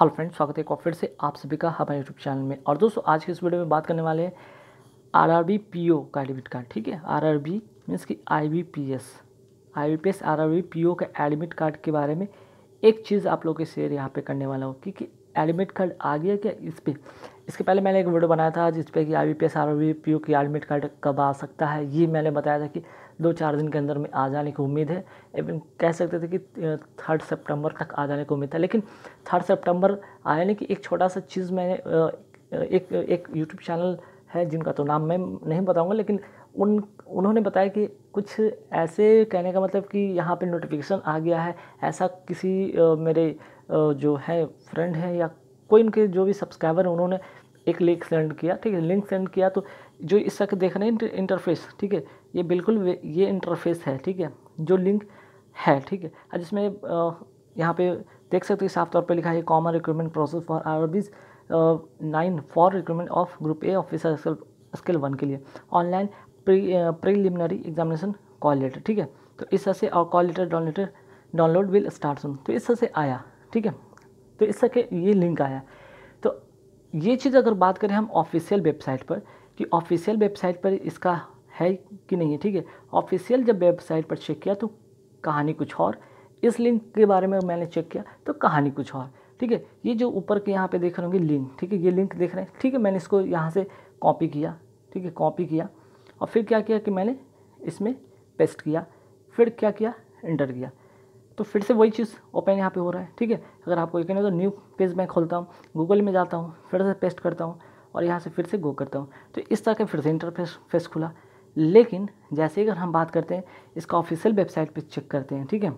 hello friend स्वागत है एक फिर से आप सभी का हमारे यूट्यूब चैनल में और दोस्तों आज के इस वीडियो में बात करने वाले हैं R R B P O का एडमिट कार्ड ठीक है आर आर बी मीन्स की I B P S I B P S R R B P O का एडमिट कार्ड के बारे में एक चीज़ आप लोग के शेयर यहाँ पे करने वाला हूँ क्योंकि एडमिट कार्ड आ गया क्या इस पर इसके पहले मैंने एक वीडियो बनाया था जिस कि I B P S R V P की एडमिट कार्ड कब आ सकता है ये मैंने बताया था कि दो चार दिन के अंदर में आ जाने की उम्मीद है एवं कह सकते थे कि थर्ड सितंबर तक आ जाने की उम्मीद था लेकिन थर्ड सितंबर नहीं की एक छोटा सा चीज़ मैंने एक एक यूट्यूब चैनल हैं जिनका तो नाम मैं नहीं बताऊंगा लेकिन उन उन्होंने बताया कि कुछ ऐसे कहने का मतलब कि यहाँ पे नोटिफिकेशन आ गया है ऐसा किसी मेरे जो है फ्रेंड है या कोई इनके जो भी सब्सक्राइबर हैं उन्होंने एक लिंक सेंड किया ठीक है लिंक सेंड किया तो जो इस तक देख रहे हैं इंटरफेस ठीक है ये बिल्कुल ये इंटरफेस है ठीक है जो लिंक है ठीक है जिसमें यहाँ पे देख सकते हो साफ तौर पे लिखा है common recruitment process for RRBs nine for recruitment of group A officer scale one के लिए online preliminary examination call letter ठीक है तो इस तरह से और call letter down letter download will start soon तो इस तरह से आया ठीक है तो इस तरह के ये लिंक आया तो ये चीज़ अगर बात करें हम ऑफिशियल वेबसाइट पर कि ऑफिशियल वेबसाइट पर इसका है कि नहीं है ठीक है ऑफिशियल जब वेबसाइट पर चेक किया तो कहानी कुछ और इस लिंक के बारे में मैंने चेक किया तो कहानी कुछ और ठीक है ये जो ऊपर के यहाँ पे देख रहे होंगे लिंक ठीक है ये लिंक देख रहे हैं ठीक है मैंने इसको यहाँ से कॉपी किया ठीक है कॉपी किया और फिर क्या किया कि मैंने इसमें पेस्ट किया फिर क्या किया इंटर किया तो फिर से वही चीज़ ओपन यहाँ पे हो रहा है ठीक है अगर आपको कहना है तो न्यू पेज मैं खोलता हूँ गूगल में जाता हूँ फिर से पेस्ट करता हूँ और यहाँ से फिर से गो करता हूँ तो इस तरह का फिर से इंटरफेस फेस खुला लेकिन जैसे अगर हम बात करते हैं इसका ऑफिशियल वेबसाइट पर चेक करते हैं ठीक है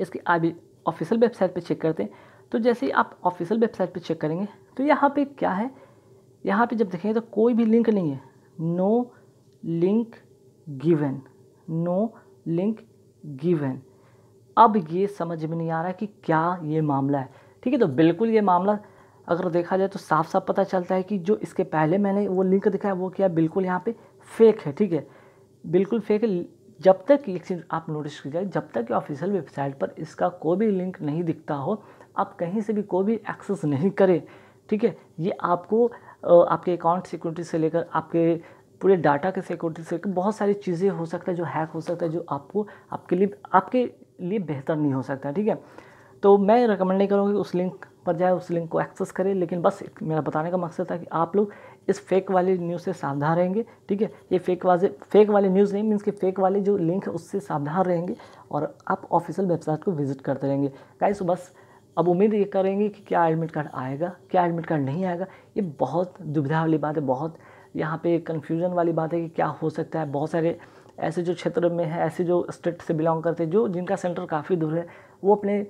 इसकी ऑफिशियल वेबसाइट पे चेक करते हैं तो जैसे ही आप ऑफिशियल वेबसाइट पे चेक करेंगे तो यहाँ पे क्या है यहाँ पे जब देखेंगे तो कोई भी लिंक नहीं है no link given no link given अब ये समझ में नहीं आ रहा कि क्या ये मामला है ठीक है तो बिल्कुल ये मामला अगर देखा जाए तो साफ साफ पता चलता है कि जो इसके पहले मैंने वो लिंक दिखाया वो क्या बिल्कुल यहाँ पे फेक है ठीक है बिल्कुल फेक है जब तक एक चीज़ आप नोटिस कीजिए जब तक ऑफिशियल वेबसाइट पर इसका कोई भी लिंक नहीं दिखता हो आप कहीं से भी कोई भी एक्सेस नहीं करें ठीक है ये आपको आपके अकाउंट सिक्योरिटी से लेकर आपके पूरे डाटा के सिक्योरिटी से लेकर बहुत सारी चीज़ें हो सकता है जो हैक हो सकता है जो आपको आपके लिए आपके लिए बेहतर नहीं हो सकता ठीक है तो मैं रिकमेंड नहीं करूँगी उस लिंक पर जाए उस लिंक को एक्सेस करें लेकिन बस मेरा बताने का मकसद था कि आप लोग इस फेक वाली न्यूज़ से सावधान रहेंगे ठीक है ये फेक वाले फेक वाले न्यूज़ नहीं मीन्स कि फेक वाले जो लिंक है उससे सावधान रहेंगे और आप ऑफिशियल वेबसाइट को विजिट करते रहेंगे सो बस अब उम्मीद ये करेंगे कि क्या एडमिट कार्ड आएगा क्या एडमिट कार्ड नहीं आएगा ये बहुत दुविधा वाली बात है बहुत यहाँ पे कन्फ्यूजन वाली बात है कि क्या हो सकता है बहुत सारे ऐसे जो क्षेत्र में है ऐसे जो स्टेट से बिलोंग करते हैं जो जिनका सेंटर काफ़ी दूर है वो अपने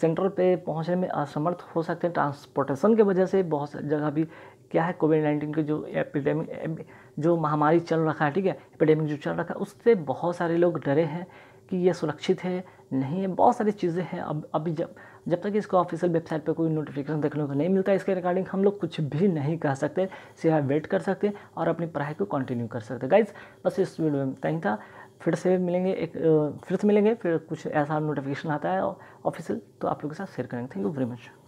सेंटर पे पहुंचने में असमर्थ हो सकते हैं ट्रांसपोर्टेशन के वजह से बहुत जगह भी क्या है कोविड नाइन्टीन के जो एपिडेमिक जो महामारी चल रखा है ठीक है एपिडेमिक जो चल रखा है उससे बहुत सारे लोग डरे हैं कि ये सुरक्षित है नहीं है बहुत सारी चीज़ें हैं अब अभी जब जब तक इसको ऑफिशियल वेबसाइट पर कोई नोटिफिकेशन देखने को नहीं मिलता इसके रिगार्डिंग हम लोग कुछ भी नहीं कह सकते सिर्फ वेट कर सकते और अपनी पढ़ाई को कंटिन्यू कर सकते गाइज बस इस वीडियो में तय था फिर से मिलेंगे एक फिर से मिलेंगे फिर कुछ ऐसा नोटिफिकेशन आता है ऑफिशियल तो आप लोगों के साथ शेयर करेंगे थैंक यू वेरी मच